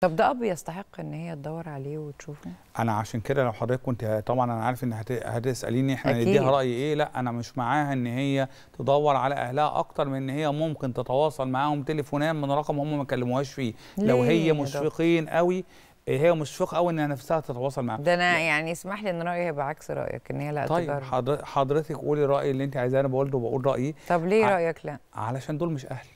طب ده اب يستحق ان هي تدور عليه وتشوفه انا عشان كده لو حضرتك كنت طبعا انا عارف ان هتساليني احنا نديها راي ايه لا انا مش معاها ان هي تدور على اهلها اكتر من ان هي ممكن تتواصل معاهم تليفونات من رقم هم ما كلموهاش فيه لو هي مشفقين قوي هي مشفقه قوي ان نفسها تتواصل معاهم ده انا يعني اسمح لي ان رايي هيبقى عكس رايك ان هي لا طيب تجرب. حضرتك قولي الراي اللي انت عايزاه انا بقوله وبقول رايي طب ليه ع... رايك لا علشان دول مش اهل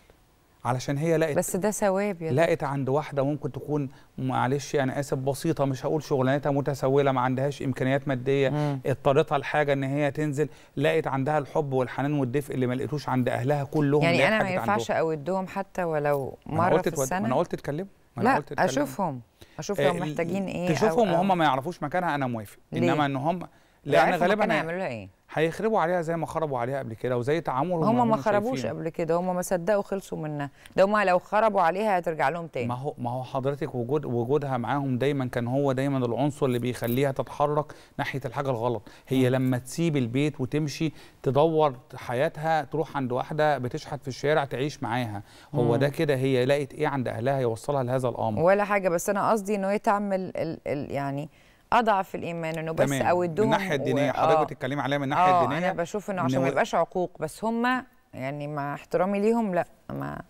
علشان هي لقت بس ده ثواب يا لقت عند واحده ممكن تكون معلش انا يعني اسف بسيطه مش هقول شغلانتها متسوله ما عندهاش امكانيات ماديه اضطرتها لحاجه ان هي تنزل لقت عندها الحب والحنان والدفء اللي ما لقيتوش عند اهلها كلهم يعني انا ما ينفعش اودهم حتى ولو مره في السنه انا قلت اتكلم أنا لا اشوفهم اشوفهم آه، محتاجين ايه تشوفهم وهم ما يعرفوش مكانها انا موافق انما ان هم لان غالبا هيعملوا ايه هيخربوا عليها زي ما خربوا عليها قبل كده وزي تعاملهم هم ما خربوش قبل كده هم ما صدقوا خلصوا منها ده هم لو خربوا عليها هترجع لهم تاني ما هو ما هو حضرتك وجود وجودها معاهم دايما كان هو دايما العنصر اللي بيخليها تتحرك ناحيه الحاجه الغلط هي م. لما تسيب البيت وتمشي تدور حياتها تروح عند واحده بتشحت في الشارع تعيش معاها هو ده كده هي لقت ايه عند اهلها يوصلها لهذا الامر ولا حاجه بس انا قصدي ان هي تعمل الـ الـ يعني اضعف الايمان انه بس اودهم من الناحيه الدينيه و... حضرتك آه. بتتكلمي عليها من الناحيه آه الدينيه انا بشوف انه عشان ما يبقاش عقوق بس هم يعني مع احترامي ليهم لا ما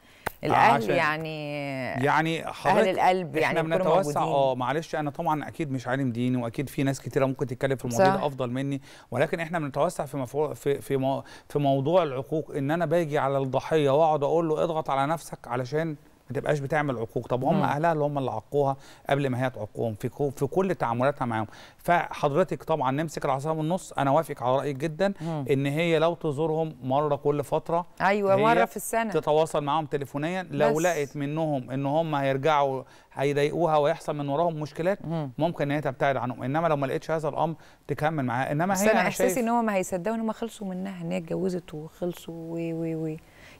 الاهل آه، يعني يعني اهل القلب يعني احنا بنتوسع اه معلش انا طبعا اكيد مش عالم ديني واكيد في ناس كتيره ممكن تتكلم في الموضوع ده افضل مني ولكن احنا بنتوسع في مفهوم في في, مو في موضوع العقوق ان انا باجي على الضحيه واقعد اقول له اضغط على نفسك علشان ما تبقاش بتعمل عقوق طب هم اهلها اللي هم اللي عقوها قبل ما هي تعقهم في في كل تعاملاتها معاهم فحضرتك طبعا نمسك العصا من النص انا وافق على رايك جدا مم. ان هي لو تزورهم مره كل فتره ايوه مره في السنه تتواصل معاهم تليفونيا لو بس. لقت منهم ان هم هيرجعوا هيضايقوها ويحصل من وراهم مشكلات مم. ممكن ان هي تبتعد عنهم انما لو ما لقتش هذا الامر تكمل معاها انما بس هي انا احساسي ان هم ما هيصدقوا ان هم خلصوا منها ان هي اتجوزت وخلصوا وي وي و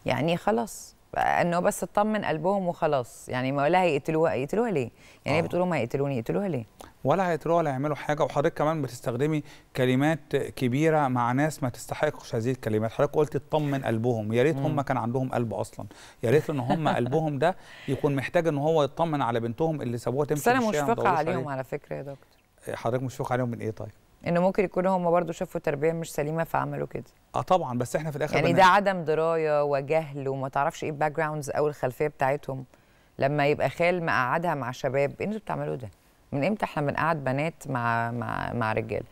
يعني خلاص انه بس اطمن قلبهم وخلاص يعني ما لا هيقتلوها يقتلوها ليه؟ يعني آه. بتقولوا ما هيقتلوني يقتلوها ليه؟ ولا هيقتلوها ولا هيعملوا حاجه وحضرتك كمان بتستخدمي كلمات كبيره مع ناس ما تستحقش هذه الكلمات حضرتك قلت اطمن قلبهم يا ريت هم كان عندهم قلب اصلا يا ريت ان هم قلبهم ده يكون محتاج ان هو يطمن على بنتهم اللي سابوها تمشي بس انا مشفقه عليهم على فكره يا دكتور حضرتك مشفقه عليهم من ايه طيب؟ انه ممكن يكونوا هم برضو شافوا تربيه مش سليمه فعملوا كده اه طبعا بس احنا في الاخر يعني ده عدم درايه وجهل وما تعرفش ايه الباك جراوندز او الخلفيه بتاعتهم لما يبقى خال مقعدها مع شباب إيه انتوا بتعملوا ده من امتى احنا بنقعد بنات مع مع مع رجاله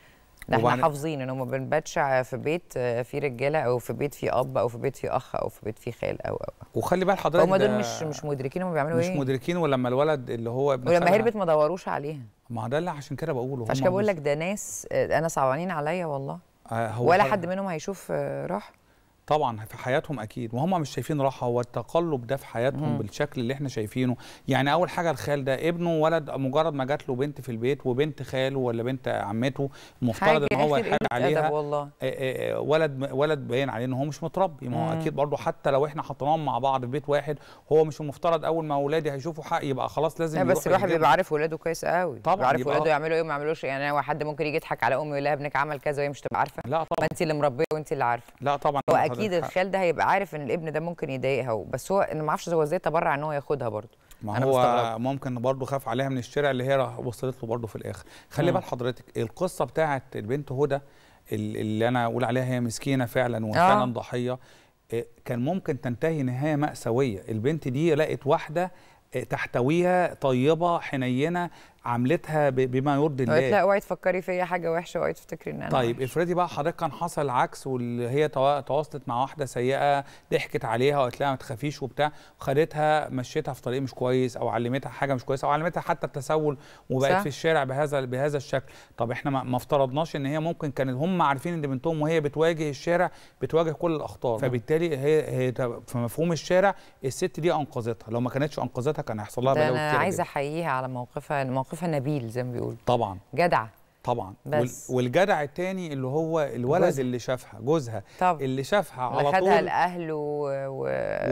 ده احنا حافظين ان ما بنباتش في بيت آه، في رجاله او في بيت في اب او في بيت في اخ او في بيت في خال او او وخلي بال حضرتك هم دول مش مش مدركين هم بيعملوا مش ايه مش مدركين ولما الولد اللي هو ابن ولما هربت ما دوروش عليها ما ده اللي عشان كده بقوله عشان كده بقول لك ده ناس آه، انا صعبانين عليا والله آه، هو ولا حد منهم هيشوف راح طبعا في حياتهم اكيد وهم مش شايفين راحه هو التقلب ده في حياتهم مم. بالشكل اللي احنا شايفينه يعني اول حاجه الخال ده ابنه ولد مجرد ما جات له بنت في البيت وبنت خاله ولا بنت عمته مفترض ان هو الحاج عليها والله. ولد ولد باين عليه ان هو مش متربي ما هو اكيد برضه حتى لو احنا حطيناهم مع بعض في بيت واحد هو مش المفترض اول ما اولادي هيشوفوا حق يبقى خلاص لازم بس الواحد بيبقى عارف ولاده كويس قوي طبعا عارف ولاده آه. يعملوا ايه وما يعملوش يعني هو حد ممكن يجي يضحك على امي ولا لها ابنك عمل كذا وهي مش تبقى عارفه لا طبعا انت اللي مربيه وانت اللي عارفه لا طبعا اكيد الخال ده هيبقى عارف ان الابن ده ممكن يضايقها بس هو انا ما اعرفش هو ازاي تبرع ان هو ياخدها برضه ما هو بستغرب. ممكن برضه خاف عليها من الشارع اللي هي وصلت له برضه في الاخر خلي بال حضرتك القصه بتاعه البنت هدى اللي انا اقول عليها هي مسكينه فعلا آه. وفعلا آه. ضحيه كان ممكن تنتهي نهايه ماساويه البنت دي لقت واحده آه، تحتويها طيبه حنينه عملتها بما يرضي طيب، الله لا اوعي تفكري فيا حاجه وحشه اوعي تفتكري ان انا طيب افرضي بقى حضرتك كان حصل العكس واللي هي تواصلت مع واحده سيئه ضحكت عليها وقالت لها ما تخافيش وبتاع خدتها مشيتها في طريق مش كويس او علمتها حاجه مش كويسه او علمتها حتى التسول وبقت في الشارع بهذا بهذا الشكل طب احنا ما افترضناش ان هي ممكن كانت هم عارفين ان بنتهم وهي بتواجه الشارع بتواجه كل الاخطار فبالتالي هي, هي في مفهوم الشارع الست دي انقذتها لو ما كانتش انقذتها كان هيحصل لها بلاوي كتير انا عايزه احييها على موقفها الموقف موقفها نبيل زي ما بيقولوا طبعا جدعه طبعا بس. والجدع التاني اللي هو الولد جزء. اللي شافها جوزها طب. اللي شافها على طول خدها الاهل و... و...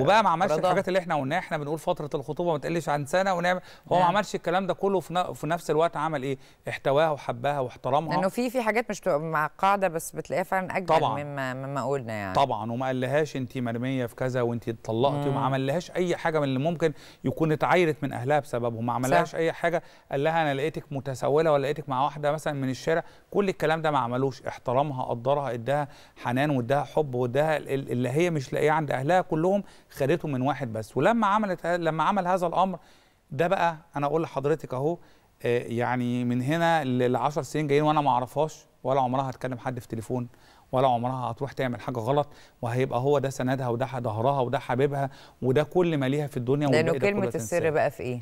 وبقى ما عملش الحاجات اللي احنا قلناها احنا بنقول فتره الخطوبه ما تقلش عن سنه ونعمل هو ما نعم. عملش الكلام ده كله في, ن... في نفس الوقت عمل ايه احتواها وحبها واحترمها لانه في في حاجات مش مع قاعده بس بتلاقيها فعلا اجمل طبعا. مما مما قلنا يعني طبعا وما قالهاش انت مرميه في كذا وانت اتطلقتي وما عملهاش اي حاجه من اللي ممكن يكون اتعايرت من اهلها بسببه ما عملهاش اي حاجه قال لها انا لقيتك متسوله ولا لقيتك مع واحده مثلا من الشارع كل الكلام ده ما عملوش احترمها قدرها اداها حنان واداها حب واداها اللي هي مش لاقيه عند اهلها كلهم خدته من واحد بس ولما عملت لما عمل هذا الامر ده بقى انا اقول لحضرتك اهو آه، يعني من هنا ل 10 سنين جايين وانا ما اعرفهاش ولا عمرها هتكلم حد في تليفون ولا عمرها هتروح تعمل حاجه غلط وهيبقى هو ده سندها وده ظهرها وده حبيبها وده كل ما ليها في الدنيا لانه كلمه السر بقى في ايه؟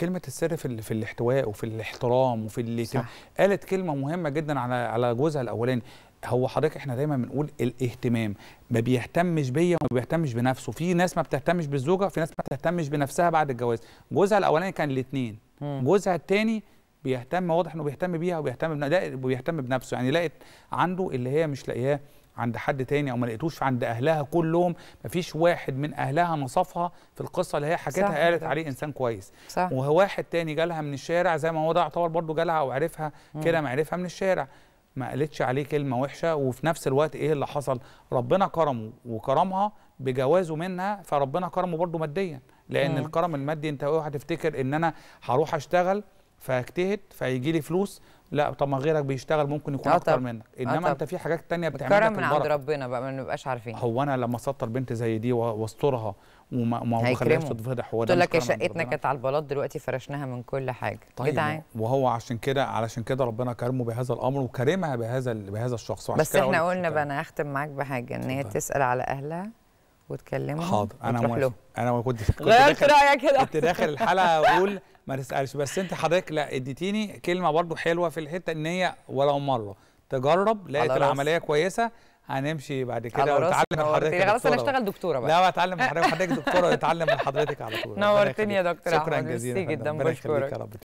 كلمه السر في, في الاحتواء وفي الاحترام وفي صح. قالت كلمه مهمه جدا على على جوزها الاولاني هو حضرتك احنا دايما بنقول الاهتمام ما بيهتمش بيا وما بيهتمش بنفسه في ناس ما بتهتمش بالزوجه في ناس ما بتهتمش بنفسها بعد الجواز جوزها الاولاني كان الاثنين جوزها الثاني بيهتم واضح انه بيهتم بيها وبيهتم بنفسه يعني لقت عنده اللي هي مش لاقياه عند حد تاني او ما لقيتوش عند اهلها كلهم مفيش واحد من اهلها نصفها في القصه اللي هي حكيتها قالت عليه انسان كويس صح. وواحد تاني جالها من الشارع زي ما هو ده يعتبر برضه جالها او عرفها كده معرفها من الشارع ما قالتش عليه كلمه وحشه وفي نفس الوقت ايه اللي حصل ربنا كرمه وكرمها بجوازه منها فربنا كرمه برضه ماديا لان مم. الكرم المادي انت اوعى تفتكر ان انا هروح اشتغل فاجتهد فهيجي لي فلوس لا طب ما غيرك بيشتغل ممكن يكون آه، اكتر منك آه، انما انت في حاجات تانية بتعملها كرم من عند ربنا بقى ما نبقاش عارفين هو انا لما سطر بنت زي دي واسترها وما ما خليهاش تتفضح هو ده تقول لك شقتنا كانت على البلاط دلوقتي فرشناها من كل حاجه طيب جدعان وهو عشان كده علشان كده ربنا كرمه بهذا الامر وكرمها بهذا بهذا الشخص بس احنا قلنا بقى انا هختم معاك بحاجه ان هي تسال على اهلها وتكلمهم حاضر انا موافق انا ما كنت غيرت رايك كده كنت داخل الحلقه اقول ما تسالش بس انت حضرتك لا اديتيني كلمه برضو حلوه في الحته ان هي ولو مره تجرب لقيت العمليه كويسه هنمشي بعد كده ونتعلم من حضرتك خلاص انا اشتغل دكتوره بقى لا اتعلم من حضرتك حضرتك دكتوره اتعلم من حضرتك على طول نورتني يا دكتور شكرا جزيلا جدا بشكرك